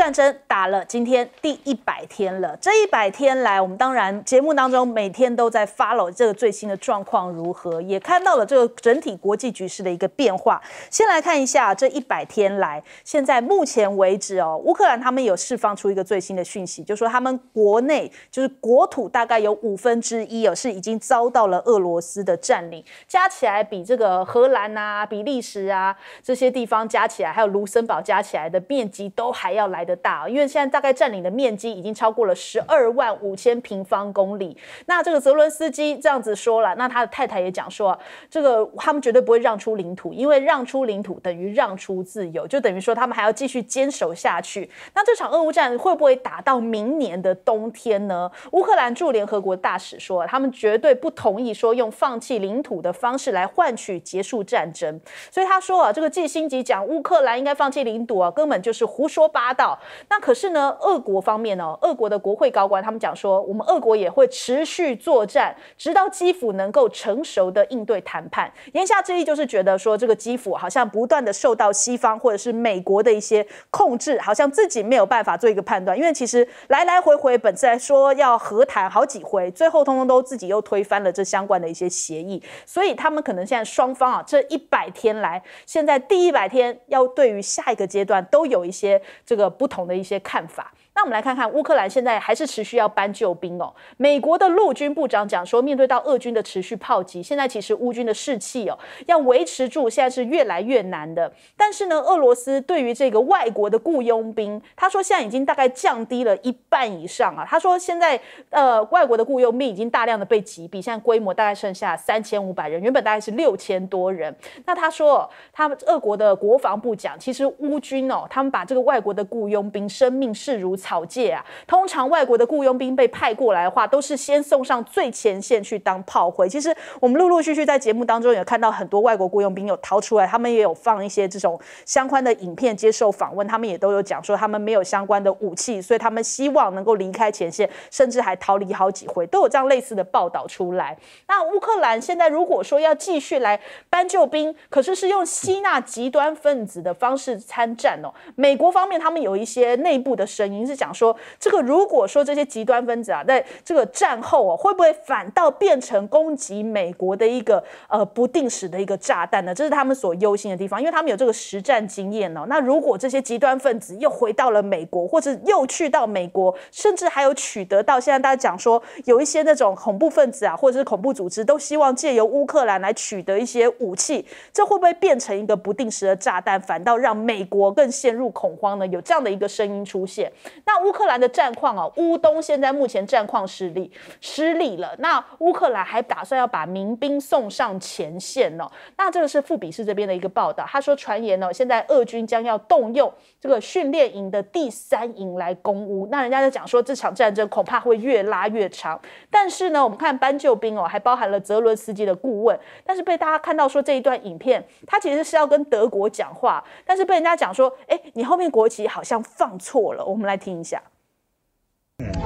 战争打了今天第一百天了，这一百天来，我们当然节目当中每天都在 follow 这个最新的状况如何，也看到了这个整体国际局势的一个变化。先来看一下这一百天来，现在目前为止哦，乌克兰他们有释放出一个最新的讯息，就说他们国内就是国土大概有五分之一哦是已经遭到了俄罗斯的占领，加起来比这个荷兰啊、比利时啊这些地方加起来，还有卢森堡加起来的面积都还要来。大，因为现在大概占领的面积已经超过了十二万五千平方公里。那这个泽伦斯基这样子说了，那他的太太也讲说，这个他们绝对不会让出领土，因为让出领土等于让出自由，就等于说他们还要继续坚守下去。那这场俄乌战会不会打到明年的冬天呢？乌克兰驻联合国大使说，他们绝对不同意说用放弃领土的方式来换取结束战争。所以他说啊，这个季辛吉讲乌克兰应该放弃领土啊，根本就是胡说八道。那可是呢，俄国方面哦，俄国的国会高官他们讲说，我们俄国也会持续作战，直到基辅能够成熟的应对谈判。言下之意就是觉得说，这个基辅好像不断的受到西方或者是美国的一些控制，好像自己没有办法做一个判断。因为其实来来回回，本次来说要和谈好几回，最后通通都自己又推翻了这相关的一些协议。所以他们可能现在双方啊，这一百天来，现在第一百天要对于下一个阶段都有一些这个。不同的一些看法。那我们来看看乌克兰现在还是持续要搬救兵哦。美国的陆军部长讲说，面对到俄军的持续炮击，现在其实乌军的士气哦要维持住，现在是越来越难的。但是呢，俄罗斯对于这个外国的雇佣兵，他说现在已经大概降低了一半以上啊。他说现在呃外国的雇佣兵已经大量的被击毙，现在规模大概剩下三千五百人，原本大概是六千多人。那他说，他们俄国的国防部讲，其实乌军哦，他们把这个外国的雇佣兵生命视如。好借啊！通常外国的雇佣兵被派过来的话，都是先送上最前线去当炮灰。其实我们陆陆续续在节目当中有看到很多外国雇佣兵有逃出来，他们也有放一些这种相关的影片接受访问，他们也都有讲说他们没有相关的武器，所以他们希望能够离开前线，甚至还逃离好几回，都有这样类似的报道出来。那乌克兰现在如果说要继续来搬救兵，可是是用吸纳极端分子的方式参战哦。美国方面他们有一些内部的声音是。讲说这个，如果说这些极端分子啊，在这个战后啊，会不会反倒变成攻击美国的一个呃不定时的一个炸弹呢？这是他们所忧心的地方，因为他们有这个实战经验哦。那如果这些极端分子又回到了美国，或者又去到美国，甚至还有取得到现在大家讲说有一些那种恐怖分子啊，或者是恐怖组织都希望借由乌克兰来取得一些武器，这会不会变成一个不定时的炸弹，反倒让美国更陷入恐慌呢？有这样的一个声音出现。那乌克兰的战况啊，乌东现在目前战况失利，失利了。那乌克兰还打算要把民兵送上前线呢。那这个是富比士这边的一个报道，他说传言呢，现在俄军将要动用这个训练营的第三营来攻乌。那人家就讲说，这场战争恐怕会越拉越长。但是呢，我们看搬救兵哦，还包含了泽伦斯基的顾问。但是被大家看到说这一段影片，他其实是要跟德国讲话，但是被人家讲说，哎，你后面国旗好像放错了，我们来听。听一下。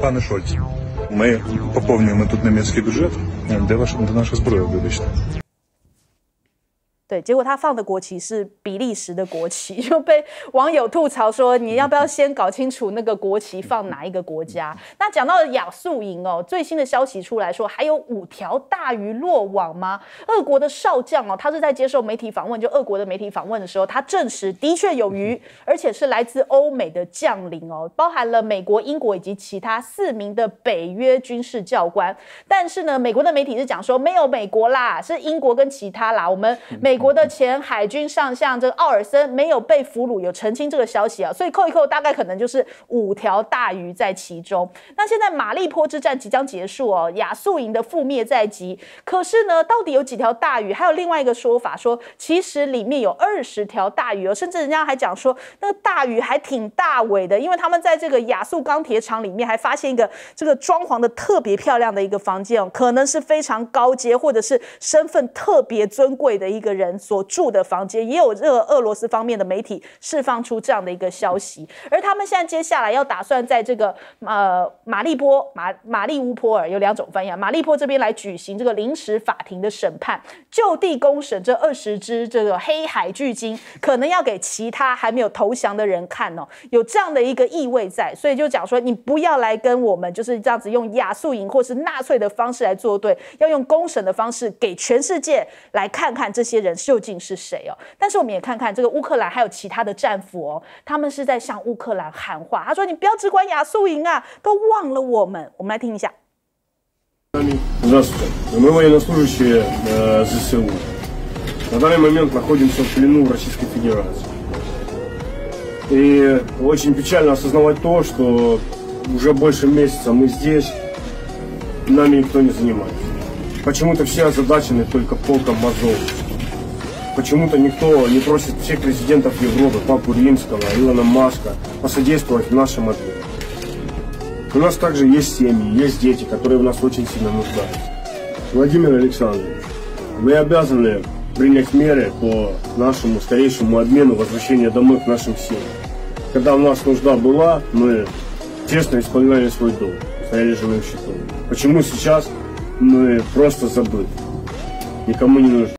Пане Шольц, ми поповнюємо тут немецький бюджет, де ваша де наша зброя, вибачте. 对，结果他放的国旗是比利时的国旗，就被网友吐槽说：“你要不要先搞清楚那个国旗放哪一个国家？” 那讲到亚速营哦，最新的消息出来说，还有五条大鱼落网吗？俄国的少将哦，他是在接受媒体访问，就俄国的媒体访问的时候，他证实的确有鱼，而且是来自欧美的将领哦，包含了美国、英国以及其他四名的北约军事教官。但是呢，美国的媒体是讲说没有美国啦，是英国跟其他啦，我们美国。国的前海军上将这个奥尔森没有被俘虏，有澄清这个消息啊，所以扣一扣大概可能就是五条大鱼在其中。那现在马利坡之战即将结束哦，雅素营的覆灭在即。可是呢，到底有几条大鱼？还有另外一个说法说，其实里面有二十条大鱼哦，甚至人家还讲说那个大鱼还挺大尾的，因为他们在这个雅素钢铁厂里面还发现一个这个装潢的特别漂亮的一个房间哦，可能是非常高阶或者是身份特别尊贵的一个人。人所住的房间，也有这个俄罗斯方面的媒体释放出这样的一个消息。而他们现在接下来要打算在这个呃马利波马马利乌波尔有两种翻译，马利波这边来举行这个临时法庭的审判，就地公审这二十只这个黑海巨鲸，可能要给其他还没有投降的人看哦，有这样的一个意味在，所以就讲说你不要来跟我们就是这样子用雅素营或是纳粹的方式来作对，要用公审的方式给全世界来看看这些人。人究竟是谁哦。但是我们也看看这个乌克兰还有其他的战俘哦，他们是在向乌克兰喊话，他说：“你不要只管亚速营啊，都忘了我们。”我们来听一下。Здравствуйте. Мы военнослужащие э, ЗСУ. На данный момент находимся в плену Российской Федерации. И очень печально осознавать то, что уже больше месяца мы здесь, нами никто не занимается. Почему-то все озадачены только полком Азов. Почему-то никто не просит всех президентов Европы, Папу Римского, Илона Маска посодействовать в нашем ответе. У нас также есть семьи, есть дети, которые в нас очень сильно нуждаются. Владимир Александрович, вы обязаны принять меры по нашему старейшему обмену возвращения домой к нашим семьям. Когда у нас нужда была, мы честно исполняли свой долг, стояли живым щитом. Почему сейчас мы просто забыли? никому не нужны.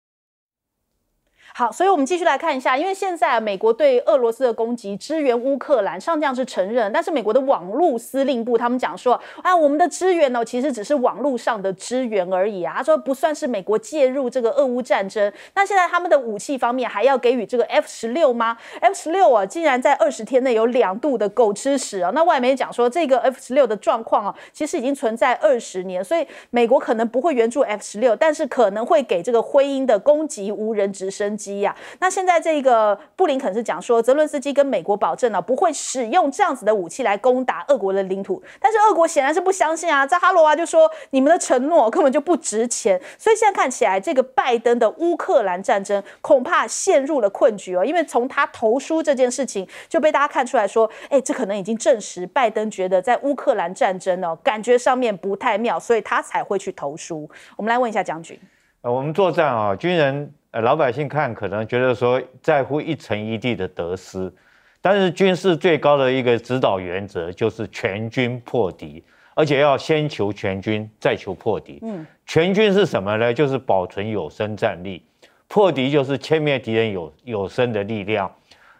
好，所以我们继续来看一下，因为现在美国对俄罗斯的攻击、支援乌克兰，上将是承认，但是美国的网络司令部他们讲说，啊，我们的支援呢，其实只是网络上的支援而已啊，他说不算是美国介入这个俄乌战争。那现在他们的武器方面还要给予这个 F 十六吗？F 十六啊，竟然在二十天内有两度的狗吃屎啊！那外媒讲说，这个 F 十六的状况啊，其实已经存在二十年，所以美国可能不会援助 F 十六，但是可能会给这个灰鹰的攻击无人直升机。机呀，那现在这个布林肯是讲说，泽伦斯基跟美国保证了不会使用这样子的武器来攻打俄国的领土，但是俄国显然是不相信啊。在哈罗娃就说，你们的承诺根本就不值钱。所以现在看起来，这个拜登的乌克兰战争恐怕陷入了困局哦，因为从他投书这件事情就被大家看出来说，哎，这可能已经证实拜登觉得在乌克兰战争哦，感觉上面不太妙，所以他才会去投书。我们来问一下将军，呃，我们作战啊，军人。老百姓看可能觉得说在乎一城一地的得失，但是军事最高的一个指导原则就是全军破敌，而且要先求全军，再求破敌。嗯，全军是什么呢？就是保存有生战力，破敌就是歼灭敌人有有生的力量。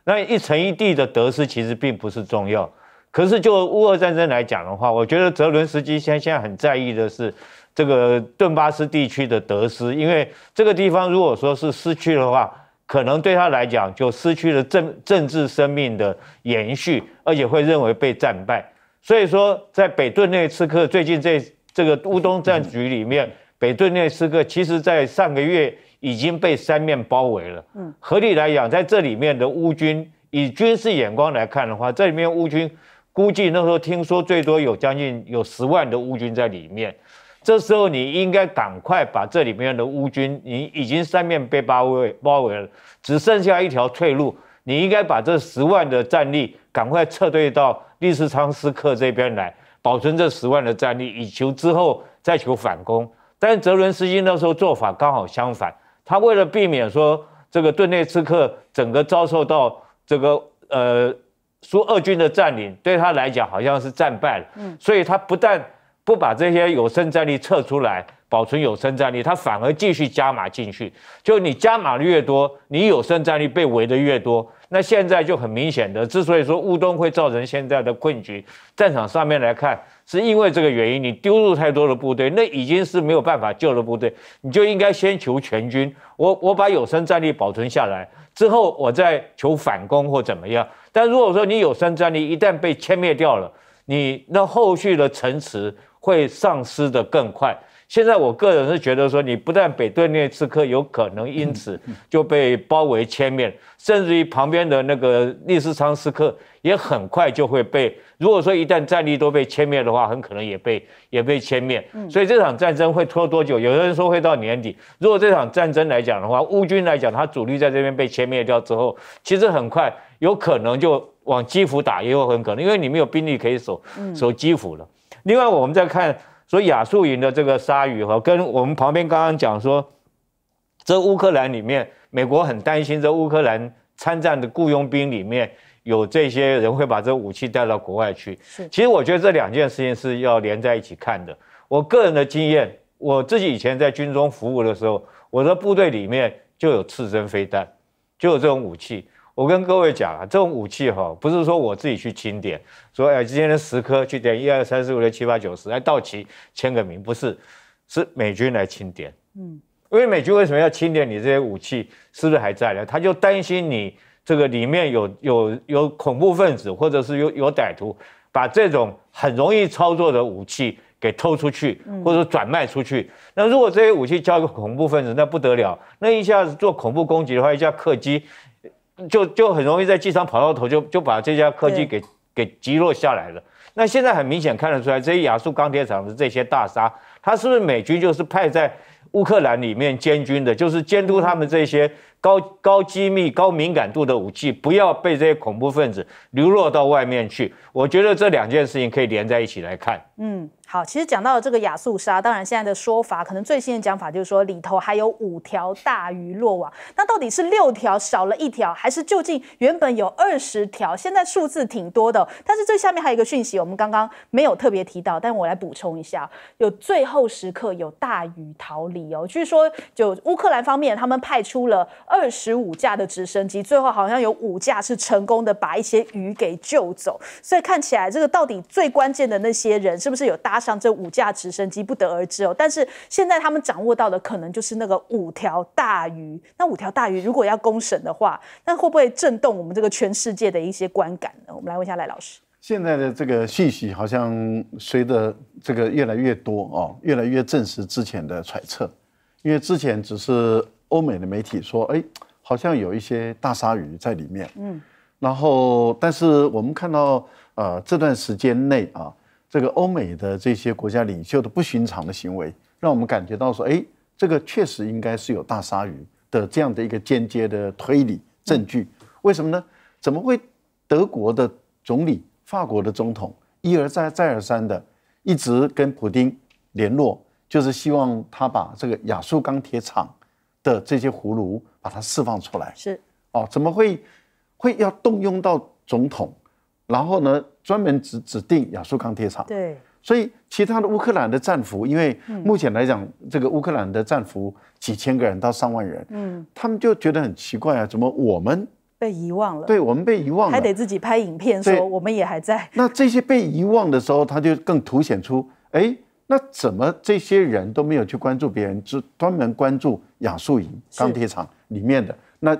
那一城一地的得失其实并不是重要。可是就乌俄战争来讲的话，我觉得泽伦斯基现现在很在意的是。这个顿巴斯地区的得失，因为这个地方如果说是失去的话，可能对他来讲就失去了政政治生命的延续，而且会认为被战败。所以说，在北顿内斯克最近这这个乌东战局里面，北顿内斯克其实在上个月已经被三面包围了。嗯，合理来讲，在这里面的乌军以军事眼光来看的话，这里面乌军估计那时候听说最多有将近有十万的乌军在里面。这时候你应该赶快把这里面的乌军，你已经三面被包围包围了，只剩下一条退路。你应该把这十万的战力赶快撤退到利斯昌斯克这边来，保存这十万的战力，以求之后再求反攻。但是泽伦斯基那时候做法刚好相反，他为了避免说这个顿内茨克整个遭受到这个呃苏二军的占领，对他来讲好像是战败了，嗯，所以他不但不把这些有生战力撤出来，保存有生战力，他反而继续加码进去。就你加码的越多，你有生战力被围的越多。那现在就很明显的，之所以说乌东会造成现在的困局，战场上面来看，是因为这个原因。你丢入太多的部队，那已经是没有办法救的部队，你就应该先求全军。我我把有生战力保存下来之后，我再求反攻或怎么样。但如果说你有生战力一旦被歼灭掉了，你那后续的城池。会丧失的更快。现在我个人是觉得说，你不但北顿涅茨克有可能因此就被包围歼灭，甚至于旁边的那个利斯昌斯克也很快就会被。如果说一旦战力都被歼灭的话，很可能也被也被歼灭。所以这场战争会拖多久？有人说会到年底。如果这场战争来讲的话，乌军来讲，他主力在这边被歼灭掉之后，其实很快有可能就往基辅打，也有很可能，因为你没有兵力可以守守基辅了。另外，我们在看，说亚速营的这个鲨鱼和跟我们旁边刚刚讲说，这乌克兰里面，美国很担心这乌克兰参战的雇佣兵里面有这些人会把这武器带到国外去。其实我觉得这两件事情是要连在一起看的。我个人的经验，我自己以前在军中服务的时候，我的部队里面就有刺针飞弹，就有这种武器。我跟各位讲啊，这种武器哈，不是说我自己去清点，说哎，今天的十颗去点一二三四五六七八九十，哎，到齐签个名，不是，是美军来清点，嗯，因为美军为什么要清点你这些武器是不是还在呢？他就担心你这个里面有有有恐怖分子，或者是有有歹徒，把这种很容易操作的武器给偷出去，或者转卖出去。那如果这些武器交给恐怖分子，那不得了，那一下子做恐怖攻击的话，一架客机。就就很容易在机场跑到头，就就把这家科技给给击落下来了。那现在很明显看得出来，这些亚速钢铁厂的这些大杀，他是不是美军就是派在乌克兰里面监军的，就是监督他们这些高高机密、高敏感度的武器不要被这些恐怖分子流落到外面去？我觉得这两件事情可以连在一起来看。嗯。好，其实讲到了这个亚速沙，当然现在的说法，可能最新的讲法就是说里头还有五条大鱼落网，那到底是六条少了一条，还是究竟原本有二十条，现在数字挺多的？但是最下面还有一个讯息，我们刚刚没有特别提到，但我来补充一下，有最后时刻有大鱼逃离哦，据说就乌克兰方面，他们派出了二十五架的直升机，最后好像有五架是成功的把一些鱼给救走，所以看起来这个到底最关键的那些人是不是有大？加上这五架直升机，不得而知哦。但是现在他们掌握到的，可能就是那个五条大鱼。那五条大鱼如果要公审的话，那会不会震动我们这个全世界的一些观感呢？我们来问一下赖老师。现在的这个信息好像随着这个越来越多哦，越来越证实之前的揣测。因为之前只是欧美的媒体说，哎，好像有一些大鲨鱼在里面。嗯。然后，但是我们看到呃这段时间内啊。这个欧美的这些国家领袖的不寻常的行为，让我们感觉到说，哎，这个确实应该是有大鲨鱼的这样的一个间接的推理证据。为什么呢？怎么会德国的总理、法国的总统一而再、再而三的一直跟普京联络，就是希望他把这个亚速钢铁厂的这些葫芦把它释放出来？是哦，怎么会会要动用到总统？然后呢，专门指指定亚速钢铁厂。对，所以其他的乌克兰的战俘，因为目前来讲，这个乌克兰的战俘几千个人到上万人，嗯，他们就觉得很奇怪啊，怎么我们被遗忘了？对我们被遗忘了，还得自己拍影片说我们也还在。那这些被遗忘的时候，他就更凸显出，哎，那怎么这些人都没有去关注别人，只专门关注亚速营钢铁厂里面的？那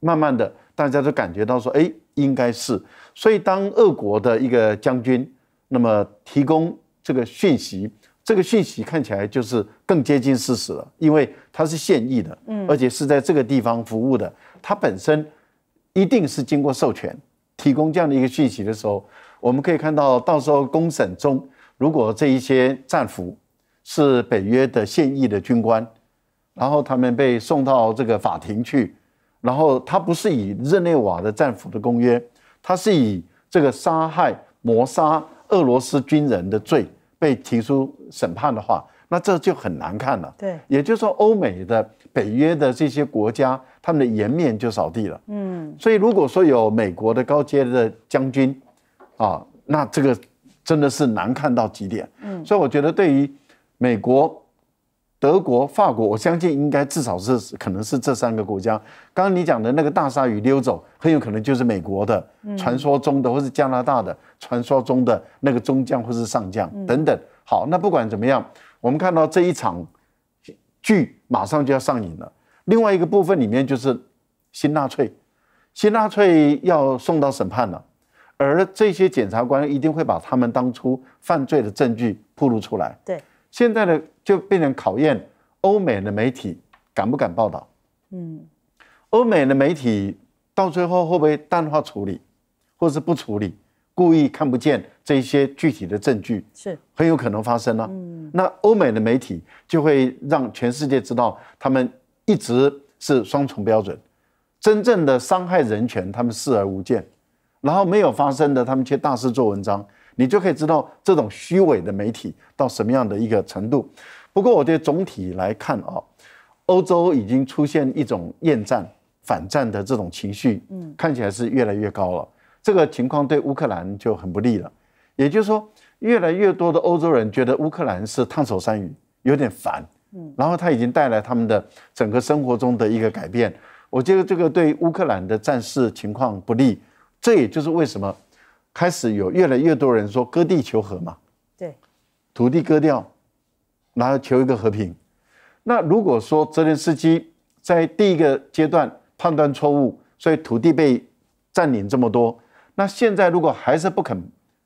慢慢的，大家都感觉到说，哎。应该是，所以当俄国的一个将军那么提供这个讯息，这个讯息看起来就是更接近事实了，因为他是现役的，嗯，而且是在这个地方服务的，他本身一定是经过授权提供这样的一个讯息的时候，我们可以看到，到时候公审中，如果这一些战俘是北约的现役的军官，然后他们被送到这个法庭去。然后他不是以日内瓦的战俘的公约，他是以这个杀害、谋杀俄罗斯军人的罪被提出审判的话，那这就很难看了。对，也就是说，欧美的北约的这些国家，他们的颜面就扫地了。嗯，所以如果说有美国的高阶的将军啊，那这个真的是难看到极点。嗯，所以我觉得对于美国。德国、法国，我相信应该至少是可能是这三个国家。刚刚你讲的那个大鲨鱼溜走，很有可能就是美国的传说中的，或是加拿大的传说中的那个中将或是上将等等。好，那不管怎么样，我们看到这一场剧马上就要上演了。另外一个部分里面就是新纳粹，新纳粹要送到审判了，而这些检察官一定会把他们当初犯罪的证据披露出来。对。现在呢，就变成考验欧美的媒体敢不敢报道？嗯，欧美的媒体到最后会不会淡化处理，或是不处理，故意看不见这些具体的证据？是，很有可能发生呢。那欧美的媒体就会让全世界知道，他们一直是双重标准，真正的伤害人权他们视而不见，然后没有发生的他们却大肆做文章。你就可以知道这种虚伪的媒体到什么样的一个程度。不过，我觉得总体来看啊，欧洲已经出现一种厌战、反战的这种情绪，嗯，看起来是越来越高了。这个情况对乌克兰就很不利了。也就是说，越来越多的欧洲人觉得乌克兰是烫手山芋，有点烦。嗯，然后它已经带来他们的整个生活中的一个改变。我觉得这个对乌克兰的战事情况不利。这也就是为什么。开始有越来越多人说割地求和嘛？对，土地割掉，然后求一个和平。那如果说泽连斯基在第一个阶段判断错误，所以土地被占领这么多，那现在如果还是不肯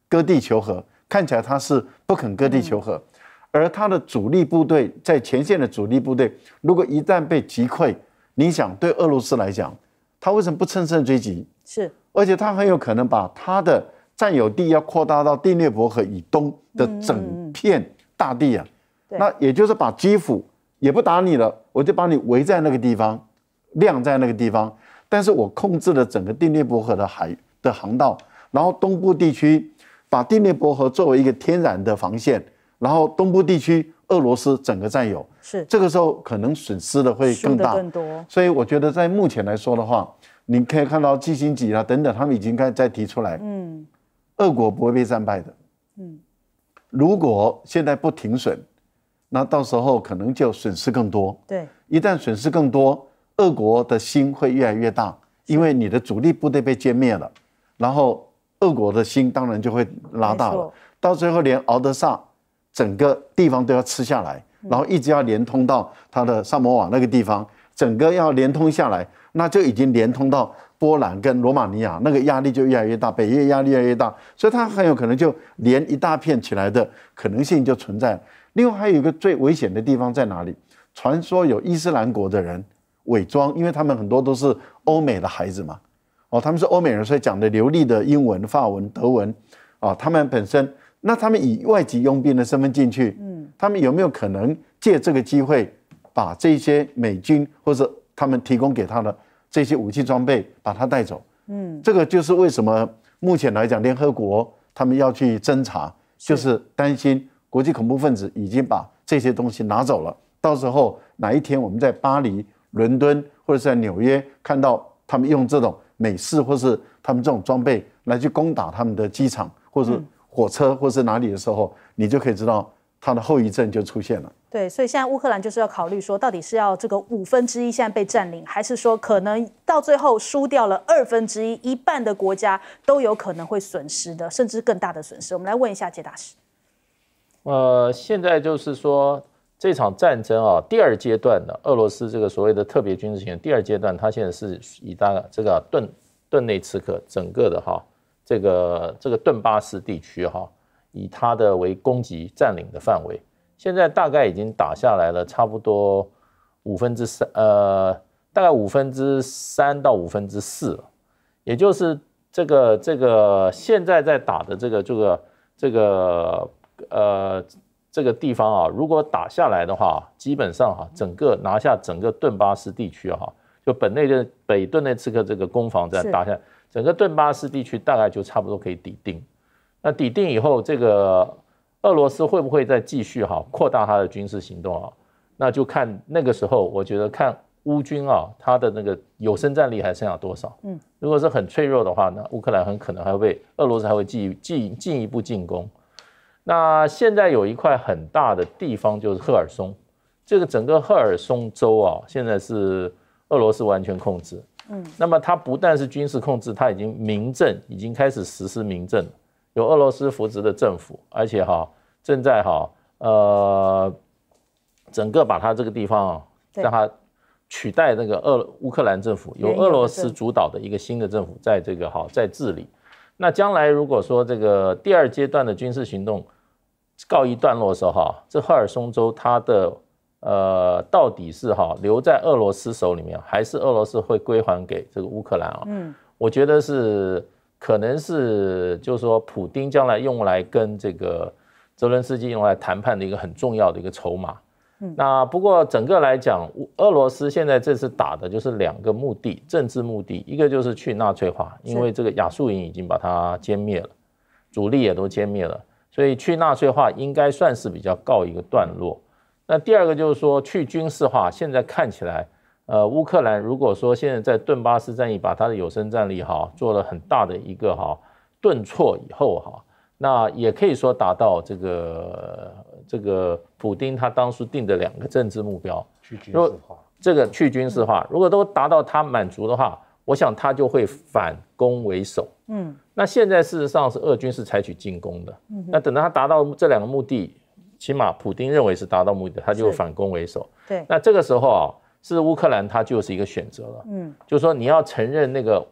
割地求和，看起来他是不肯割地求和。而他的主力部队在前线的主力部队，如果一旦被击溃，你想对俄罗斯来讲，他为什么不乘胜追击？是，而且他很有可能把他的。占有地要扩大到第聂伯河以东的整片大地啊，那也就是把基辅也不打你了，我就把你围在那个地方，晾在那个地方。但是我控制了整个第聂伯河的海的航道，然后东部地区把第聂伯河作为一个天然的防线，然后东部地区俄罗斯整个占有。是这个时候可能损失的会更大更多。所以我觉得在目前来说的话，你可以看到七星级啊等等，他们已经开始在提出来。嗯。俄国不会被战败的。嗯，如果现在不停损，那到时候可能就损失更多。对，一旦损失更多，俄国的心会越来越大，因为你的主力部队被歼灭了，然后俄国的心当然就会拉大了。到最后连敖德萨整个地方都要吃下来，然后一直要连通到他的萨摩瓦那个地方，整个要连通下来，那就已经连通到。波兰跟罗马尼亚那个压力就越来越大，北约压力越来越大，所以它很有可能就连一大片起来的可能性就存在。另外还有一个最危险的地方在哪里？传说有伊斯兰国的人伪装，因为他们很多都是欧美的孩子嘛，哦，他们是欧美人，所以讲的流利的英文、法文、德文，哦，他们本身那他们以外籍佣兵的身份进去，嗯，他们有没有可能借这个机会把这些美军或者他们提供给他的？这些武器装备把它带走，嗯，这个就是为什么目前来讲，联合国他们要去侦查，就是担心国际恐怖分子已经把这些东西拿走了。到时候哪一天我们在巴黎、伦敦或者是在纽约看到他们用这种美式或是他们这种装备来去攻打他们的机场，或是火车，或是哪里的时候，你就可以知道。它的后遗症就出现了。对，所以现在乌克兰就是要考虑说，到底是要这个五分之一现在被占领，还是说可能到最后输掉了二分之一，一半的国家都有可能会损失的，甚至更大的损失。我们来问一下杰大师。呃，现在就是说这场战争啊，第二阶段的俄罗斯这个所谓的特别军事行动，第二阶段它现在是以大这个顿顿内茨克整个的哈这个这个顿巴斯地区哈。以他的为攻击占领的范围，现在大概已经打下来了，差不多五分之三，呃，大概五分之三到五分之四，也就是这个这个现在在打的这个这个这个呃这个地方啊，如果打下来的话，基本上哈，整个拿下整个顿巴斯地区哈，就本内的北顿内斯克这个攻防战打下，整个顿巴斯地区大概就差不多可以抵定。那抵定以后，这个俄罗斯会不会再继续哈扩大它的军事行动啊？那就看那个时候，我觉得看乌军啊，他的那个有生战力还剩下多少？嗯，如果是很脆弱的话，那乌克兰很可能还会被俄罗斯还会继进进一步进攻。那现在有一块很大的地方就是赫尔松，这个整个赫尔松州啊，现在是俄罗斯完全控制。嗯，那么它不但是军事控制，它已经民政已经开始实施民政。有俄罗斯扶植的政府，而且哈正在哈呃整个把它这个地方让它取代那个俄乌克兰政府，由俄罗斯主导的一个新的政府在这个哈在治理。那将来如果说这个第二阶段的军事行动告一段落的时候，哈这赫尔松州它的呃到底是哈留在俄罗斯手里面，还是俄罗斯会归还给这个乌克兰啊？嗯，我觉得是。可能是，就是说，普丁将来用来跟这个泽伦斯基用来谈判的一个很重要的一个筹码。嗯，那不过整个来讲，俄罗斯现在这次打的就是两个目的，政治目的，一个就是去纳粹化，因为这个雅速营已经把它歼灭了，主力也都歼灭了，所以去纳粹化应该算是比较告一个段落。那第二个就是说，去军事化，现在看起来。呃，乌克兰如果说现在在顿巴斯战役把他的有生战力哈做了很大的一个哈顿挫以后哈，那也可以说达到这个这个普丁他当初定的两个政治目标，去军事化，这个去军事化，如果都达到他满足的话，我想他就会反攻为守。嗯，那现在事实上是俄军是采取进攻的，那等到他达到这两个目的，起码普丁认为是达到目的，他就反攻为守。对，那这个时候啊。是乌克兰，它就是一个选择了。嗯，就是说你要承认那个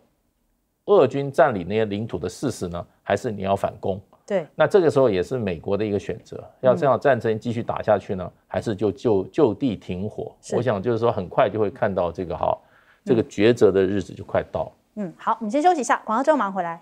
俄军占领那些领土的事实呢，还是你要反攻？对，那这个时候也是美国的一个选择：要这样战争继续打下去呢，还是就就就地停火？我想就是说，很快就会看到这个哈，这个抉择的日子就快到。嗯，好，我们先休息一下，广告之后马上回来。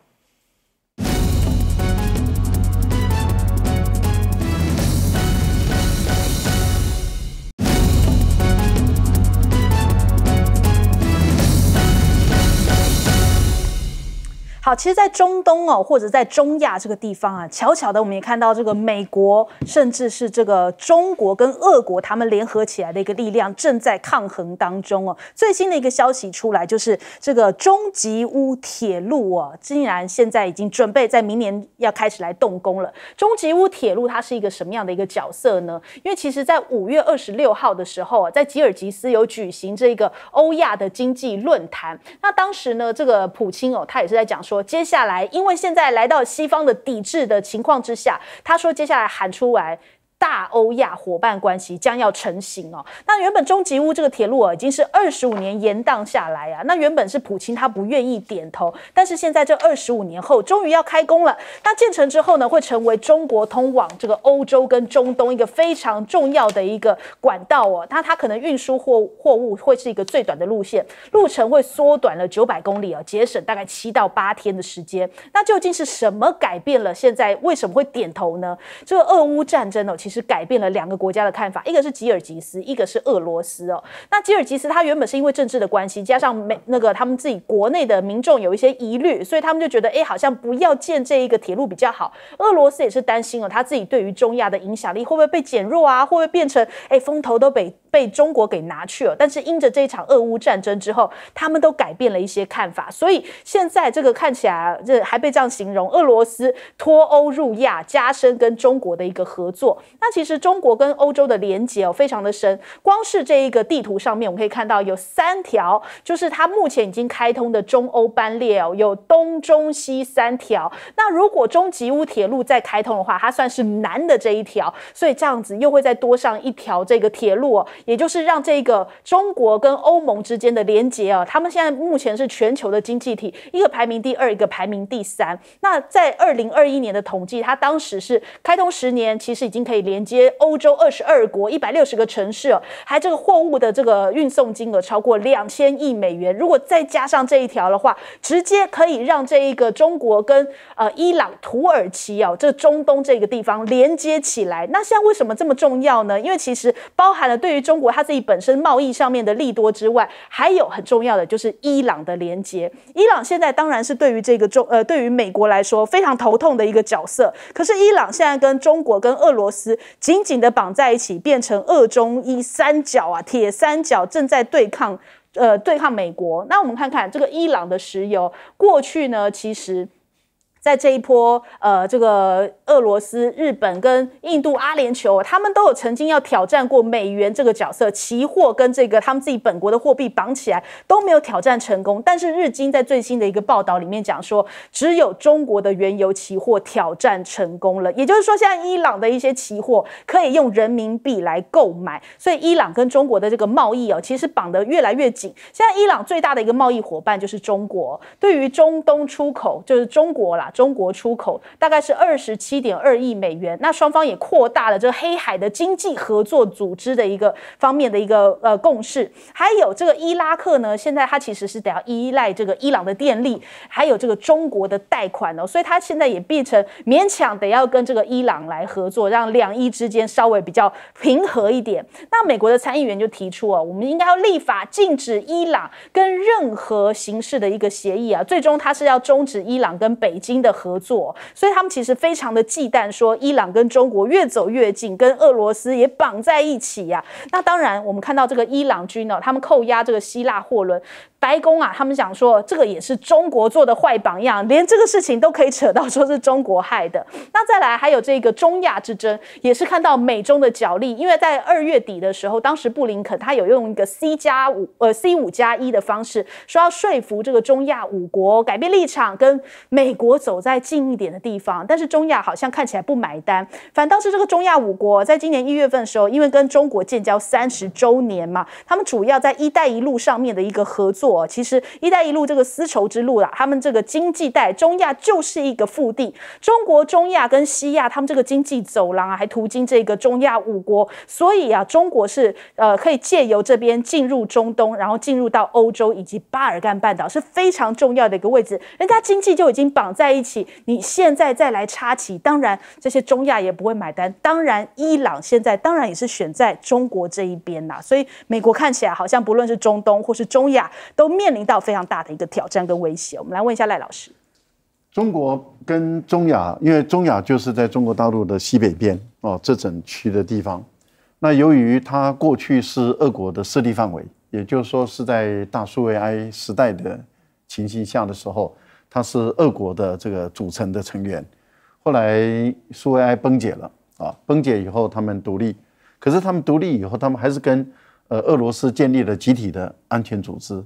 好，其实，在中东哦，或者在中亚这个地方啊，巧巧的，我们也看到这个美国，甚至是这个中国跟俄国，他们联合起来的一个力量正在抗衡当中哦。最新的一个消息出来，就是这个中吉乌铁路哦，竟然现在已经准备在明年要开始来动工了。中吉乌铁路它是一个什么样的一个角色呢？因为其实在五月二十六号的时候啊，在吉尔吉斯有举行这个欧亚的经济论坛，那当时呢，这个普京哦，他也是在讲说。接下来，因为现在来到西方的抵制的情况之下，他说：“接下来喊出来。”大欧亚伙伴关系将要成型哦。那原本中吉乌这个铁路啊，已经是二十五年延宕下来啊。那原本是普京他不愿意点头，但是现在这二十五年后终于要开工了。那建成之后呢，会成为中国通往这个欧洲跟中东一个非常重要的一个管道哦。那它可能运输货货物会是一个最短的路线，路程会缩短了九百公里哦，节省大概七到八天的时间。那究竟是什么改变了现在？为什么会点头呢？这个俄乌战争哦，其是改变了两个国家的看法，一个是吉尔吉斯，一个是俄罗斯哦。那吉尔吉斯它原本是因为政治的关系，加上美那个他们自己国内的民众有一些疑虑，所以他们就觉得，哎，好像不要建这一个铁路比较好。俄罗斯也是担心哦，他自己对于中亚的影响力会不会被减弱啊？会不会变成，哎，风头都被？被中国给拿去了，但是因着这一场俄乌战争之后，他们都改变了一些看法，所以现在这个看起来这还被这样形容：俄罗斯脱欧入亚，加深跟中国的一个合作。那其实中国跟欧洲的连接哦，非常的深。光是这一个地图上面，我们可以看到有三条，就是它目前已经开通的中欧班列哦，有东中西三条。那如果中吉乌铁路再开通的话，它算是南的这一条，所以这样子又会再多上一条这个铁路哦。也就是让这个中国跟欧盟之间的连接啊，他们现在目前是全球的经济体，一个排名第二，一个排名第三。那在二零二一年的统计，它当时是开通十年，其实已经可以连接欧洲二十二国一百六十个城市哦，还这个货物的这个运送金额超过两千亿美元。如果再加上这一条的话，直接可以让这一个中国跟呃伊朗、土耳其啊这中东这个地方连接起来。那现在为什么这么重要呢？因为其实包含了对于中。中国它自己本身贸易上面的利多之外，还有很重要的就是伊朗的连接。伊朗现在当然是对于这个中呃对于美国来说非常头痛的一个角色。可是伊朗现在跟中国跟俄罗斯紧紧的绑在一起，变成俄中伊三角啊铁三角正在对抗呃对抗美国。那我们看看这个伊朗的石油，过去呢其实。在这一波，呃，这个俄罗斯、日本跟印度、阿联酋，他们都有曾经要挑战过美元这个角色，期货跟这个他们自己本国的货币绑起来都没有挑战成功。但是日经在最新的一个报道里面讲说，只有中国的原油期货挑战成功了。也就是说，现在伊朗的一些期货可以用人民币来购买，所以伊朗跟中国的这个贸易哦，其实绑得越来越紧。现在伊朗最大的一个贸易伙伴就是中国，对于中东出口就是中国啦。中国出口大概是二十七点二亿美元，那双方也扩大了这个黑海的经济合作组织的一个方面的一个呃共识，还有这个伊拉克呢，现在它其实是得要依赖这个伊朗的电力，还有这个中国的贷款哦，所以它现在也变成勉强得要跟这个伊朗来合作，让两伊之间稍微比较平和一点。那美国的参议员就提出啊，我们应该要立法禁止伊朗跟任何形式的一个协议啊，最终它是要终止伊朗跟北京。的合作，所以他们其实非常的忌惮，说伊朗跟中国越走越近，跟俄罗斯也绑在一起呀。那当然，我们看到这个伊朗军呢，他们扣押这个希腊货轮。白宫啊，他们讲说这个也是中国做的坏榜样，连这个事情都可以扯到说是中国害的。那再来还有这个中亚之争，也是看到美中的角力。因为在二月底的时候，当时布林肯他有用一个 C 加五呃 C 五加一的方式，说要说服这个中亚五国改变立场，跟美国走在近一点的地方。但是中亚好像看起来不买单，反倒是这个中亚五国在今年一月份的时候，因为跟中国建交三十周年嘛，他们主要在“一带一路”上面的一个合作。其实“一带一路”这个丝绸之路啊，他们这个经济带，中亚就是一个腹地。中国中亚跟西亚，他们这个经济走廊啊，还途经这个中亚五国，所以啊，中国是呃可以借由这边进入中东，然后进入到欧洲以及巴尔干半岛，是非常重要的一个位置。人家经济就已经绑在一起，你现在再来插旗，当然这些中亚也不会买单。当然，伊朗现在当然也是选在中国这一边呐，所以美国看起来好像不论是中东或是中亚。都面临到非常大的一个挑战跟威胁。我们来问一下赖老师：中国跟中亚，因为中亚就是在中国大陆的西北边哦，这整区的地方。那由于它过去是俄国的势力范围，也就是说是在大苏维埃时代的情形下的时候，它是俄国的这个组成的成员。后来苏维埃崩解了啊，崩解以后他们独立，可是他们独立以后，他们还是跟呃俄罗斯建立了集体的安全组织。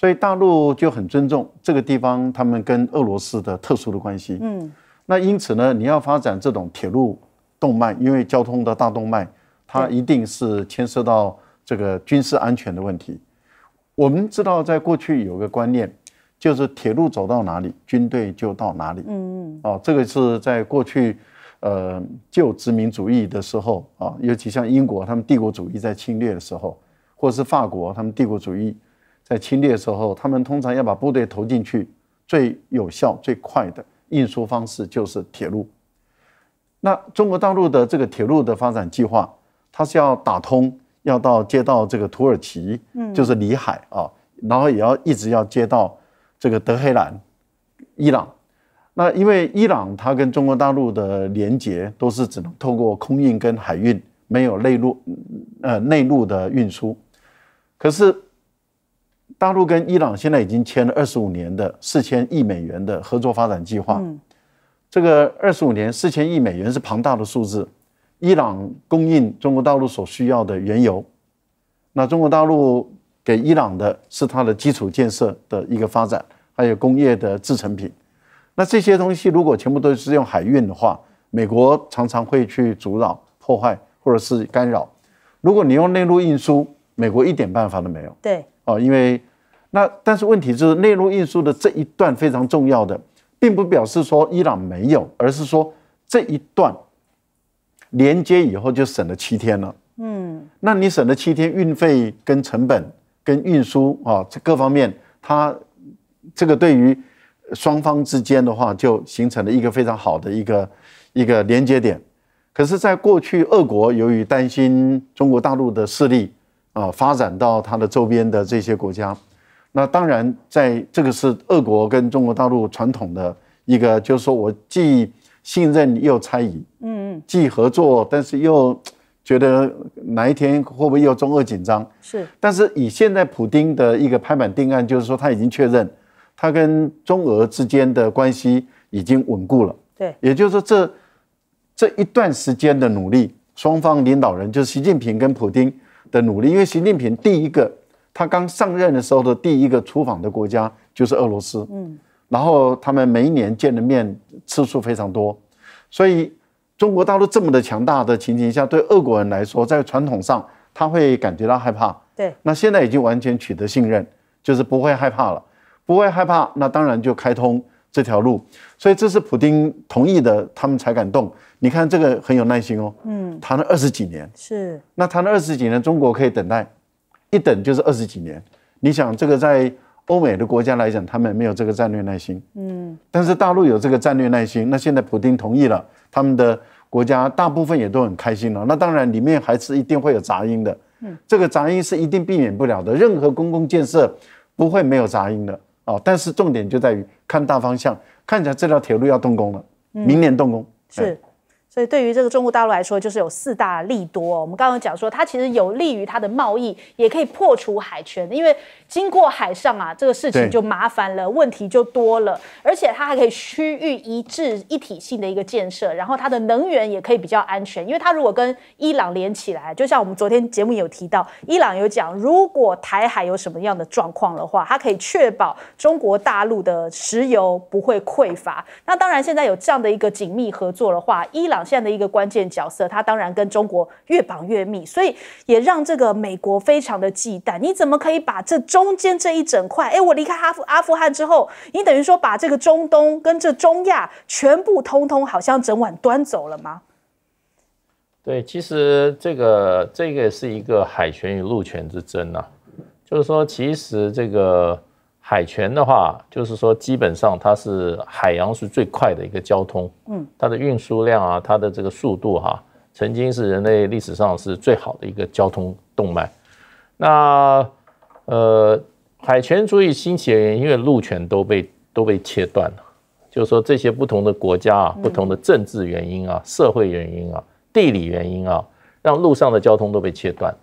所以大陆就很尊重这个地方，他们跟俄罗斯的特殊的关系。嗯，那因此呢，你要发展这种铁路动脉，因为交通的大动脉，它一定是牵涉到这个军事安全的问题。我们知道，在过去有个观念，就是铁路走到哪里，军队就到哪里。嗯嗯。哦，这个是在过去，呃，旧殖民主义的时候啊，尤其像英国，他们帝国主义在侵略的时候，或者是法国，他们帝国主义。在侵略的时候，他们通常要把部队投进去，最有效、最快的运输方式就是铁路。那中国大陆的这个铁路的发展计划，它是要打通，要到接到这个土耳其，嗯，就是里海啊，然后也要一直要接到这个德黑兰，伊朗。那因为伊朗它跟中国大陆的连接都是只能透过空运跟海运，没有内陆呃内陆的运输，可是。大陆跟伊朗现在已经签了二十五年的四千亿美元的合作发展计划。嗯，这个二十五年四千亿美元是庞大的数字。伊朗供应中国大陆所需要的原油，那中国大陆给伊朗的是它的基础建设的一个发展，还有工业的制成品。那这些东西如果全部都是用海运的话，美国常常会去阻扰、破坏或者是干扰。如果你用内陆运输，美国一点办法都没有。对，哦，因为。那但是问题就是内陆运输的这一段非常重要的，并不表示说伊朗没有，而是说这一段连接以后就省了七天了。嗯，那你省了七天运费跟成本跟运输啊，这各方面，它这个对于双方之间的话，就形成了一个非常好的一个一个连接点。可是，在过去，俄国由于担心中国大陆的势力啊发展到它的周边的这些国家。那当然，在这个是俄国跟中国大陆传统的一个，就是说我既信任又猜疑，嗯，既合作，但是又觉得哪一天会不会又中俄紧张？是。但是以现在普京的一个拍板定案，就是说他已经确认，他跟中俄之间的关系已经稳固了。对。也就是说，这这一段时间的努力，双方领导人就是习近平跟普京的努力，因为习近平第一个。他刚上任的时候的第一个出访的国家就是俄罗斯，嗯，然后他们每一年见的面次数非常多，所以中国大陆这么的强大的情形下，对俄国人来说，在传统上他会感觉到害怕，对，那现在已经完全取得信任，就是不会害怕了，不会害怕，那当然就开通这条路，所以这是普丁同意的，他们才敢动。你看这个很有耐心哦，嗯，谈了二十几年，是，那谈了二十几年，中国可以等待。一等就是二十几年，你想这个在欧美的国家来讲，他们没有这个战略耐心。嗯，但是大陆有这个战略耐心。那现在普京同意了，他们的国家大部分也都很开心了。那当然里面还是一定会有杂音的。嗯，这个杂音是一定避免不了的。任何公共建设不会没有杂音的啊。但是重点就在于看大方向，看起来这条铁路要动工了，明年动工是。所以，对于这个中国大陆来说，就是有四大利多。我们刚刚讲说，它其实有利于它的贸易，也可以破除海权，因为。经过海上啊，这个事情就麻烦了，问题就多了，而且它还可以区域一致、一体性的一个建设，然后它的能源也可以比较安全，因为它如果跟伊朗连起来，就像我们昨天节目有提到，伊朗有讲，如果台海有什么样的状况的话，它可以确保中国大陆的石油不会匮乏。那当然，现在有这样的一个紧密合作的话，伊朗现在的一个关键角色，它当然跟中国越绑越密，所以也让这个美国非常的忌惮。你怎么可以把这中中间这一整块，哎，我离开哈夫阿富汗之后，你等于说把这个中东跟这中亚全部通通好像整晚端走了吗？对，其实这个这个是一个海权与陆权之争呐，就是说，其实这个海权的话，就是说，基本上它是海洋是最快的一个交通，嗯，它的运输量啊，它的这个速度哈，曾经是人类历史上是最好的一个交通动脉，那。呃，海权主义兴起的原因，因为陆权都被都被切断了，就是说这些不同的国家啊、不同的政治原因啊、社会原因啊、地理原因啊，让陆上的交通都被切断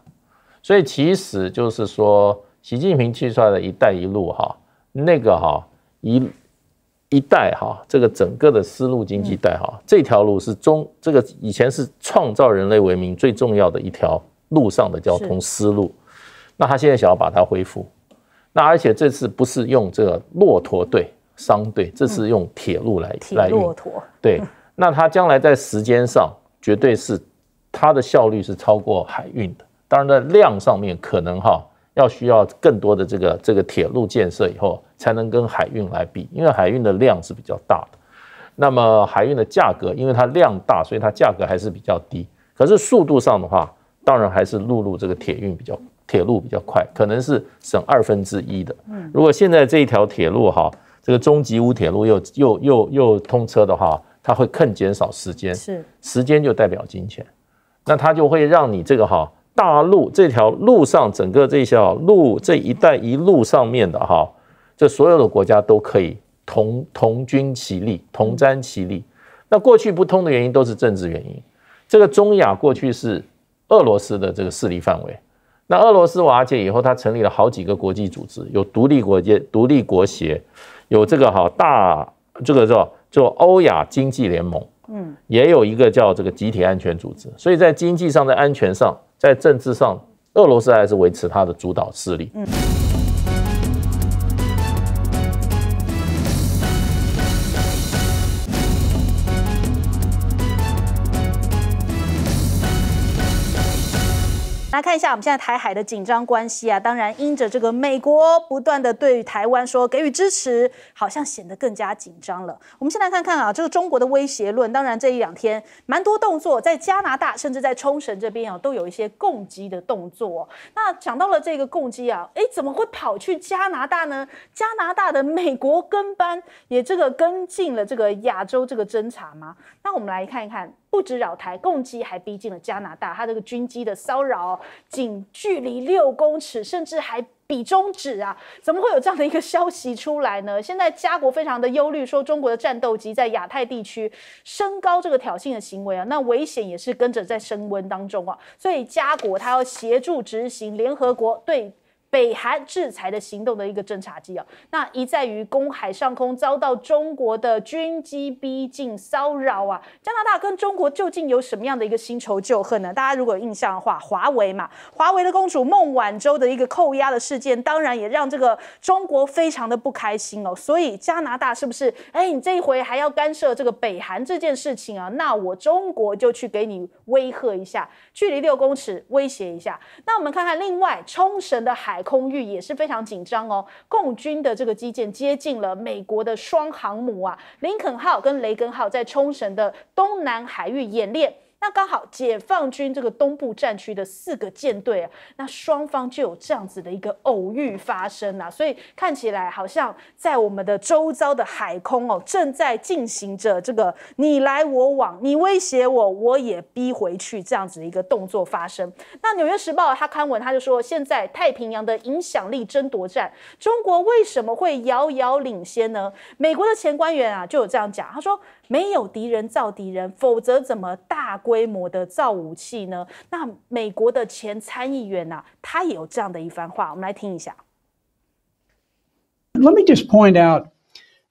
所以其实就是说，习近平提出来的一带一路哈，那个哈一一带哈，这个整个的丝路经济带哈，这条路是中这个以前是创造人类文明最重要的一条路上的交通丝路。那他现在想要把它恢复，那而且这次不是用这个骆驼队、商队，这次用铁路来来运骆驼。对，那它将来在时间上绝对是它的效率是超过海运的。当然，在量上面可能哈要需要更多的这个这个铁路建设以后才能跟海运来比，因为海运的量是比较大的。那么海运的价格，因为它量大，所以它价格还是比较低。可是速度上的话，当然还是陆路这个铁运比较。铁路比较快，可能是省二分之一的。嗯，如果现在这一条铁路哈，这个中吉乌铁路又又又又通车的话，它会更减少时间。是，时间就代表金钱，那它就会让你这个哈大陆这条路上整个这些路这一带一路上面的哈，这所有的国家都可以同同军其力，同沾其利。那过去不通的原因都是政治原因。这个中亚过去是俄罗斯的这个势力范围。那俄罗斯瓦解以后，它成立了好几个国际组织，有独立国界、独立国协，有这个哈大，这个叫做欧亚经济联盟，嗯，也有一个叫这个集体安全组织。所以在经济上的安全上，在政治上，俄罗斯还是维持它的主导势力。嗯。来看一下我们现在台海的紧张关系啊，当然因着这个美国不断的对台湾说给予支持，好像显得更加紧张了。我们先来看看啊，这个中国的威胁论，当然这一两天蛮多动作，在加拿大甚至在冲绳这边啊，都有一些攻击的动作。那讲到了这个攻击啊，哎，怎么会跑去加拿大呢？加拿大的美国跟班也这个跟进了这个亚洲这个侦查吗？那我们来看一看。不止扰台，共机还逼近了加拿大。他这个军机的骚扰，仅距离六公尺，甚至还比中指啊！怎么会有这样的一个消息出来呢？现在加国非常的忧虑，说中国的战斗机在亚太地区升高这个挑衅的行为啊，那危险也是跟着在升温当中啊。所以加国他要协助执行联合国对。北韩制裁的行动的一个侦察机啊，那一在于公海上空遭到中国的军机逼近骚扰啊。加拿大跟中国究竟有什么样的一个新仇旧恨呢？大家如果有印象的话，华为嘛，华为的公主孟晚舟的一个扣押的事件，当然也让这个中国非常的不开心哦。所以加拿大是不是？哎，你这一回还要干涉这个北韩这件事情啊？那我中国就去给你威吓一下。距离六公尺威胁一下，那我们看看另外冲绳的海空域也是非常紧张哦。共军的这个基建接近了美国的双航母啊，林肯号跟雷根号在冲绳的东南海域演练。那刚好，解放军这个东部战区的四个舰队啊，那双方就有这样子的一个偶遇发生啊，所以看起来好像在我们的周遭的海空哦，正在进行着这个你来我往，你威胁我，我也逼回去这样子的一个动作发生。那《纽约时报》他刊文他就说，现在太平洋的影响力争夺战，中国为什么会遥遥领先呢？美国的前官员啊就有这样讲，他说。Let me just point out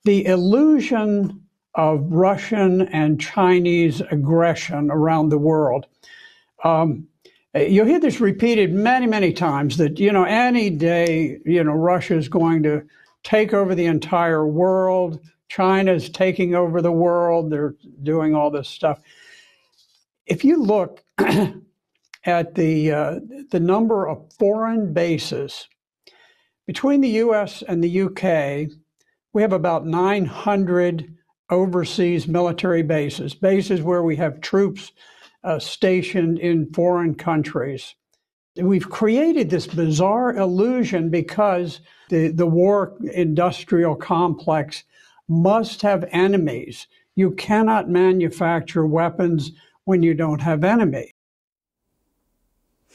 the illusion of Russian and Chinese aggression around the world. Um, you'll hear this repeated many, many times that, you know, any day, you know, Russia is going to take over the entire world. China is taking over the world, they're doing all this stuff. If you look at the, uh, the number of foreign bases between the US and the UK, we have about 900 overseas military bases, bases where we have troops uh, stationed in foreign countries. We've created this bizarre illusion because the, the war industrial complex must have enemies. You cannot manufacture weapons when you don't have enemies.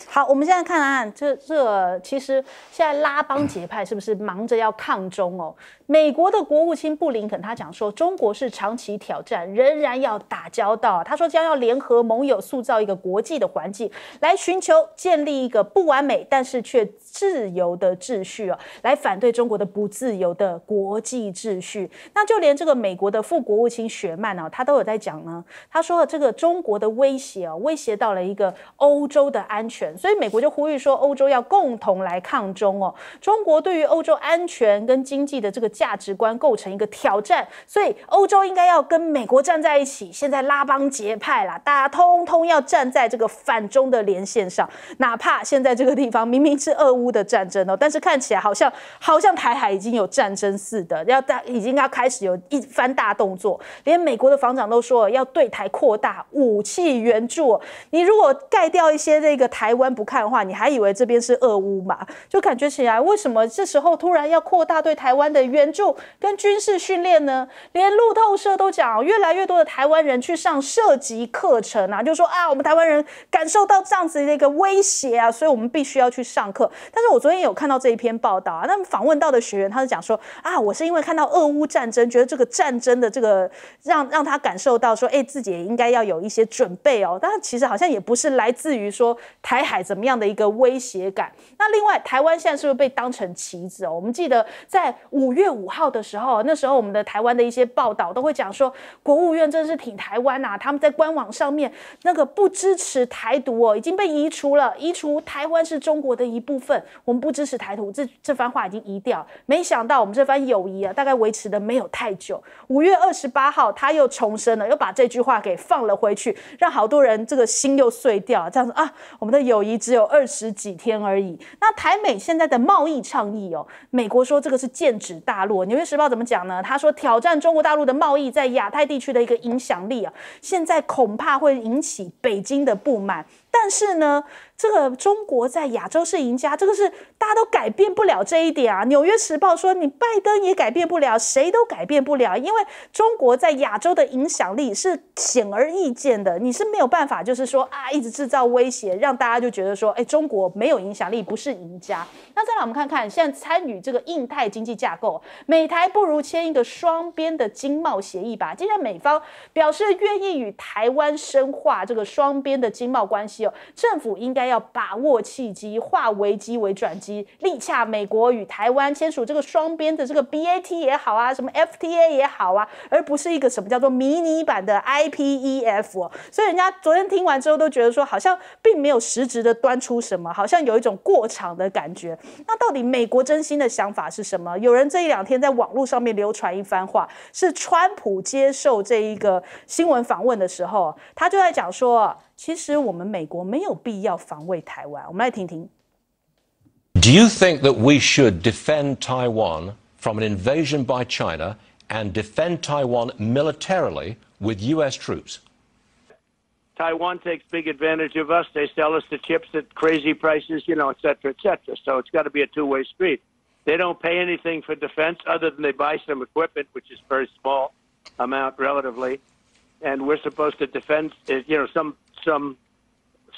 好，我们现在看啊，这这其实现在拉帮结派是不是忙着要抗中哦？美国的国务卿布林肯他讲说，中国是长期挑战，仍然要打交道。他说将要联合盟友，塑造一个国际的环境，来寻求建立一个不完美但是却自由的秩序哦，来反对中国的不自由的国际秩序。那就连这个美国的副国务卿雪曼哦，他都有在讲呢。他说这个中国的威胁哦，威胁到了一个欧洲的安全。所以美国就呼吁说，欧洲要共同来抗中哦。中国对于欧洲安全跟经济的这个价值观构成一个挑战，所以欧洲应该要跟美国站在一起。现在拉帮结派啦，大家通通要站在这个反中的连线上。哪怕现在这个地方明明是俄乌的战争哦，但是看起来好像好像台海已经有战争似的，要大已经要开始有一番大动作。连美国的防长都说要对台扩大武器援助。你如果盖掉一些这个台。不看的话，你还以为这边是俄乌嘛？就感觉起来，为什么这时候突然要扩大对台湾的援助跟军事训练呢？连路透社都讲，越来越多的台湾人去上射击课程啊，就说啊，我们台湾人感受到这样子的一个威胁啊，所以我们必须要去上课。但是我昨天有看到这一篇报道啊，那访问到的学员，他是讲说啊，我是因为看到俄乌战争，觉得这个战争的这个让让他感受到说，哎，自己也应该要有一些准备哦。但其实好像也不是来自于说台。海怎么样的一个威胁感？那另外，台湾现在是不是被当成棋子哦？我们记得在五月五号的时候，那时候我们的台湾的一些报道都会讲说，国务院真是挺台湾呐。他们在官网上面那个不支持台独哦，已经被移除了，移除台湾是中国的一部分，我们不支持台独这这番话已经移掉。没想到我们这番友谊啊，大概维持的没有太久。五月二十八号，他又重申了，又把这句话给放了回去，让好多人这个心又碎掉。这样子啊，我们的友。友谊只有二十几天而已。那台美现在的贸易倡议哦，美国说这个是剑指大陆。《纽约时报》怎么讲呢？他说挑战中国大陆的贸易在亚太地区的一个影响力啊，现在恐怕会引起北京的不满。但是呢，这个中国在亚洲是赢家，这个是大家都改变不了这一点啊。《纽约时报》说你拜登也改变不了，谁都改变不了，因为中国在亚洲的影响力是显而易见的，你是没有办法，就是说啊，一直制造威胁，让大家就觉得说，哎，中国没有影响力，不是赢家。那再来我们看看，现在参与这个印太经济架构，美台不如签一个双边的经贸协议吧。既然美方表示愿意与台湾深化这个双边的经贸关系。政府应该要把握契机，化危机为转机，立洽美国与台湾签署这个双边的这个 B A T 也好啊，什么 F T A 也好啊，而不是一个什么叫做迷你版的 I P E F。所以人家昨天听完之后都觉得说，好像并没有实质的端出什么，好像有一种过场的感觉。那到底美国真心的想法是什么？有人这一两天在网络上面流传一番话，是川普接受这一个新闻访问的时候，他就在讲说。其实我们美国没有必要防卫台湾。我们来听听。Do you think that we should defend Taiwan from an invasion by China and defend Taiwan militarily with U.S. troops? Taiwan takes big advantage of us. They sell us the chips at crazy prices, you know, et cetera, et cetera. So it's got to be a two way street. They don't pay anything for defense other than they buy some equipment, which is very small amount relatively. And we're supposed to defend, you know, some some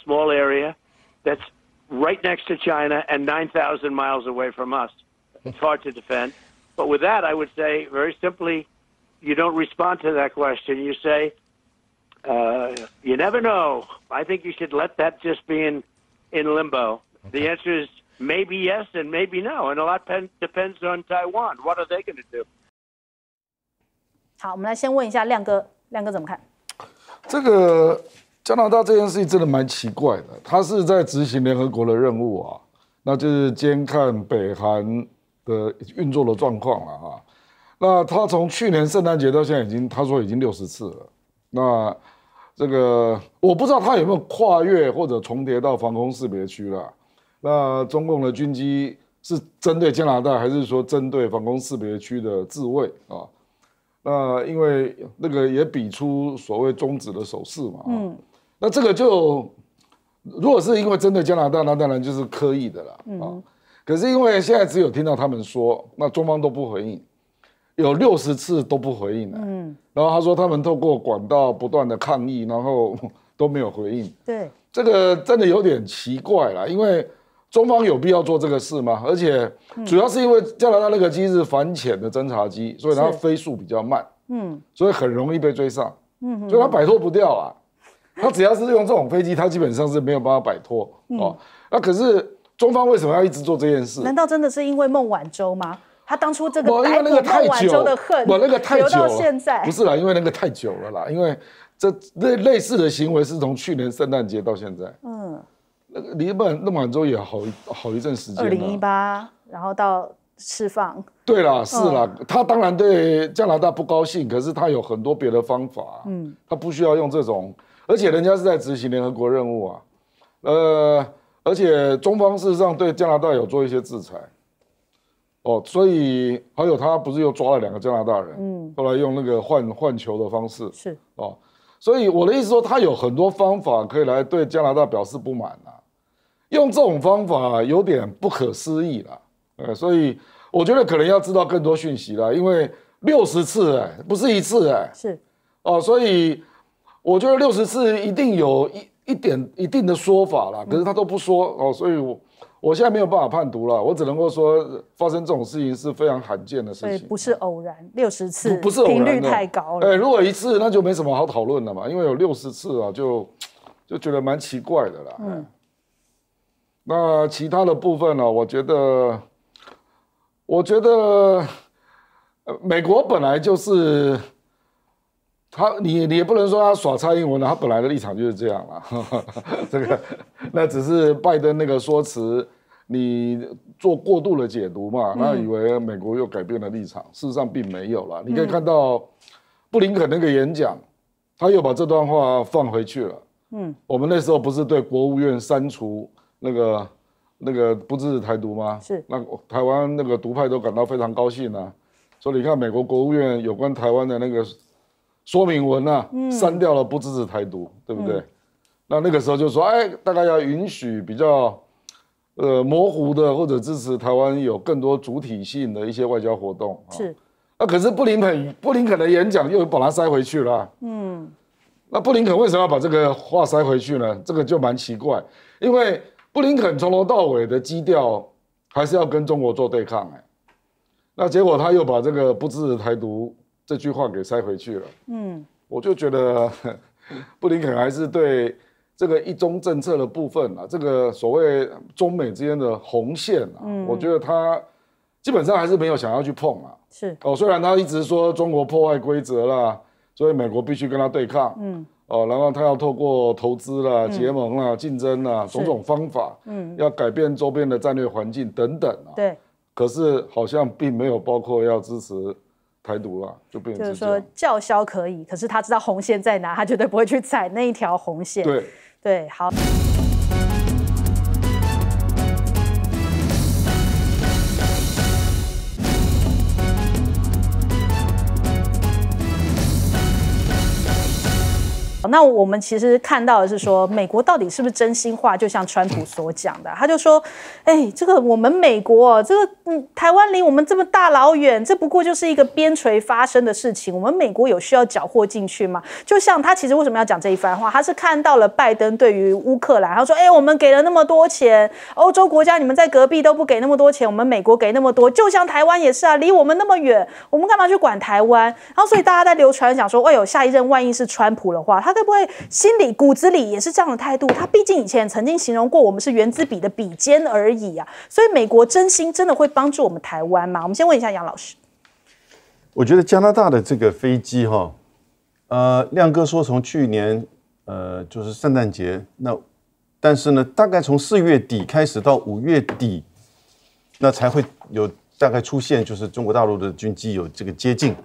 small area that's right next to China and 9,000 miles away from us. It's hard to defend. But with that, I would say very simply, you don't respond to that question. You say, uh, you never know. I think you should let that just be in, in limbo. Okay. The answer is maybe yes and maybe no. And a lot pen, depends on Taiwan. What are they going to do? 好，我们来先问一下亮哥，亮哥怎么看？这个加拿大这件事情真的蛮奇怪的，他是在执行联合国的任务啊，那就是监看北韩的运作的状况了啊。那他从去年圣诞节到现在，已经他说已经六十次了。那这个我不知道他有没有跨越或者重叠到防空识别区了。那中共的军机是针对加拿大，还是说针对防空识别区的自卫啊？那因为那个也比出所谓中止的手势嘛。那这个就，如果是因为针对加拿大，那当然就是刻意的了啊。可是因为现在只有听到他们说，那中方都不回应，有六十次都不回应了。嗯。然后他说他们透过管道不断的抗议，然后 都没有回应。对。这个真的有点奇怪了，因为中方有必要做这个事吗？而且主要是因为加拿大那个机是反潜的侦察机，所以它飞速比较慢，嗯，所以很容易被追上，嗯，所以它摆脱不掉啊。他只要是用这种飞机，他基本上是没有办法摆脱哦。那可是中方为什么要一直做这件事？难道真的是因为孟晚舟吗？他当初这个，我因为那个太久了，我那个太久现在，不是啦，因为那个太久了啦。因为这类类似的行为是从去年圣诞节到现在，嗯，那个离孟孟晚舟也好好一阵时间。二零一八，然后到释放。对啦，是啦，他当然对加拿大不高兴，可是他有很多别的方法，嗯，他不需要用这种。而且人家是在执行联合国任务啊，呃，而且中方事实上对加拿大有做一些制裁，哦，所以还有他不是又抓了两个加拿大人，嗯，后来用那个换换球的方式，是哦，所以我的意思说，他有很多方法可以来对加拿大表示不满啊，用这种方法有点不可思议了，呃，所以我觉得可能要知道更多讯息了，因为六十次哎，不是一次哎，是哦，所以。我觉得六十次一定有一一点一定的说法啦，可是他都不说哦，所以我我现在没有办法判读了，我只能够说发生这种事情是非常罕见的事情，不是偶然，六十次不是偶然，频率太高了。哎，如果一次那就没什么好讨论的嘛，因为有六十次啊，就就觉得蛮奇怪的啦。嗯，那其他的部分呢？我觉得，我觉得，美国本来就是。他你你也不能说他耍蔡英文了，他本来的立场就是这样了。这个那只是拜登那个说辞，你做过度的解读嘛？那以为美国又改变了立场，事实上并没有了。你可以看到布林肯那个演讲，他又把这段话放回去了。嗯，我们那时候不是对国务院删除那个那个不支持台独吗？是，那台湾那个独派都感到非常高兴啊，说你看美国国务院有关台湾的那个。说明文呢，删掉了不支持台独，对不对？那那个时候就说，哎，大概要允许比较，呃，模糊的或者支持台湾有更多主体性的一些外交活动。是，那可是布林肯，布林肯的演讲又把它塞回去了。嗯，那布林肯为什么要把这个话塞回去呢？这个就蛮奇怪，因为布林肯从头到尾的基调还是要跟中国做对抗哎，那结果他又把这个不支持台独。这句话给塞回去了。嗯，我就觉得 布林肯还是对这个一中政策的部分啊，这个所谓中美之间的红线啊，嗯，我觉得他基本上还是没有想要去碰啊。是哦，虽然他一直说中国破坏规则啦，所以美国必须跟他对抗，嗯，哦，然后他要透过投资啦、结盟啦、竞争啦种种方法，嗯，要改变周边的战略环境等等啊。对。可是好像并没有包括要支持。台独了，就变就是说叫嚣可以，可是他知道红线在哪，他绝对不会去踩那一条红线。对，对，好。那我们其实看到的是说，美国到底是不是真心话？就像川普所讲的，他就说：“哎，这个我们美国，这个嗯，台湾离我们这么大老远，这不过就是一个边陲发生的事情。我们美国有需要缴获进去吗？”就像他其实为什么要讲这一番话？他是看到了拜登对于乌克兰，他说：“哎，我们给了那么多钱，欧洲国家你们在隔壁都不给那么多钱，我们美国给那么多。就像台湾也是啊，离我们那么远，我们干嘛去管台湾？”然后所以大家在流传讲说：“哎呦，下一任万一是川普的话，他的。”不会，心里骨子里也是这样的态度。他毕竟以前曾经形容过我们是“原子笔”的笔尖而已啊。所以，美国真心真的会帮助我们台湾吗？我们先问一下杨老师。我觉得加拿大的这个飞机，哈，呃，亮哥说从去年，呃，就是圣诞节那，但是呢，大概从四月底开始到五月底，那才会有大概出现，就是中国大陆的军机有这个接近。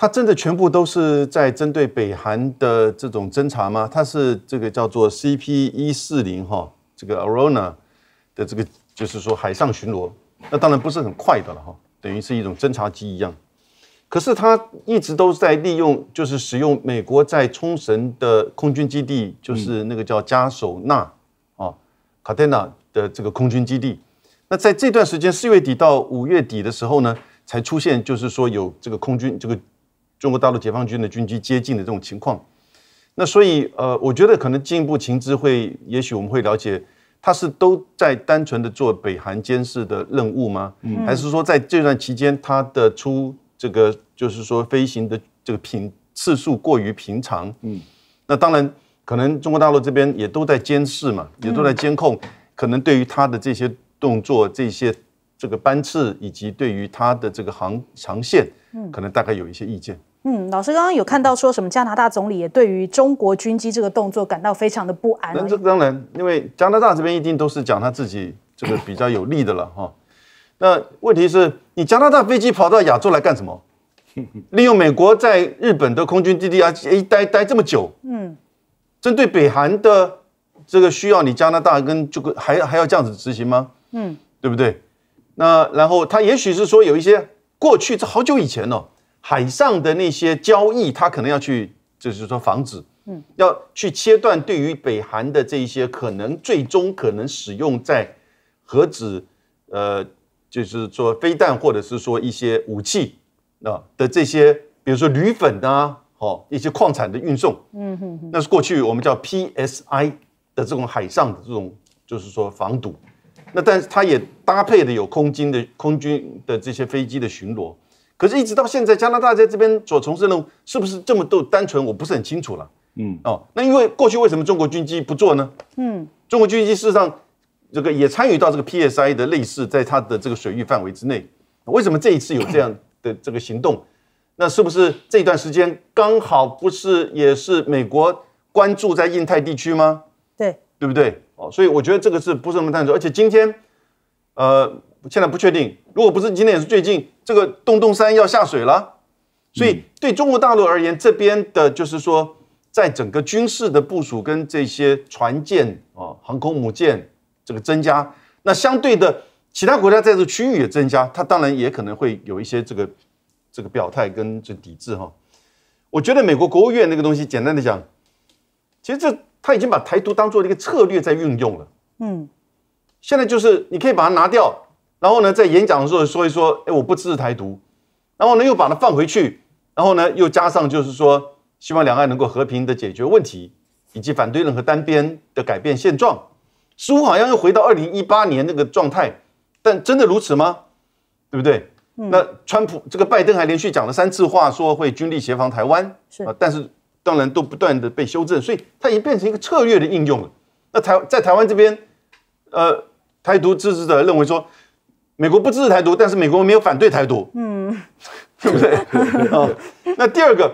它真的全部都是在针对北韩的这种侦察吗？它是这个叫做 CP 一四零哈，这个 Arona 的这个就是说海上巡逻，那当然不是很快的了哈，等于是一种侦察机一样。可是它一直都在利用，就是使用美国在冲绳的空军基地，就是那个叫加手纳啊卡特纳的这个空军基地。那在这段时间四月底到五月底的时候呢，才出现就是说有这个空军这个。中国大陆解放军的军机接近的这种情况，那所以呃，我觉得可能进一步情知会，也许我们会了解，他是都在单纯的做北韩监视的任务吗？嗯，还是说在这段期间他的出这个就是说飞行的这个频次数过于平常？嗯，那当然，可能中国大陆这边也都在监视嘛，也都在监控，可能对于他的这些动作、这些这个班次以及对于他的这个航航线，嗯，可能大概有一些意见。嗯，老师刚刚有看到说什么？加拿大总理也对于中国军机这个动作感到非常的不安。那当然，因为加拿大这边一定都是讲他自己这个比较有利的了哈。那问题是，你加拿大飞机跑到亚洲来干什么？利用美国在日本的空军基地啊，一待待这么久，嗯，针对北韩的这个需要，你加拿大跟这个还还要这样子执行吗？嗯，对不对？那然后他也许是说有一些过去这好久以前哦，海上的那些交易，他可能要去，就是说防止，嗯，要去切断对于北韩的这一些可能，最终可能使用在核子，呃，就是说飞弹或者是说一些武器啊的这些，比如说铝粉啊，哦，一些矿产的运送，嗯哼，那是过去我们叫 P S I 的这种海上的这种，就是说防堵，那但是它也搭配的有空军的空军的这些飞机的巡逻。可是，一直到现在，加拿大在这边所从事的，任务是不是这么都单纯？我不是很清楚了。嗯，哦，那因为过去为什么中国军机不做呢？嗯，中国军机事实上这个也参与到这个 PSI 的类似，在它的这个水域范围之内。为什么这一次有这样的这个行动？那是不是这段时间刚好不是也是美国关注在印太地区吗？对，对不对？哦，所以我觉得这个是不是那么单纯？而且今天，呃，现在不确定，如果不是今天，也是最近。这个洞洞山要下水了，所以对中国大陆而言，这边的就是说，在整个军事的部署跟这些船舰啊、航空母舰这个增加，那相对的其他国家在这区域也增加，它当然也可能会有一些这个这个表态跟这抵制哈。我觉得美国国务院那个东西，简单的讲，其实这他已经把台独当做一个策略在运用了。嗯，现在就是你可以把它拿掉。然后呢，在演讲的时候说一说，哎，我不支持台独，然后呢又把它放回去，然后呢又加上就是说，希望两岸能够和平的解决问题，以及反对任何单边的改变现状。似乎好像又回到二零一八年那个状态，但真的如此吗？对不对？那川普这个拜登还连续讲了三次话，说会军力协防台湾，是啊，但是当然都不断的被修正，所以它已经变成一个策略的应用了。那台在台湾这边，呃，台独支持者认为说。美国不支持台独，但是美国没有反对台独，嗯，对不对？好，那第二个。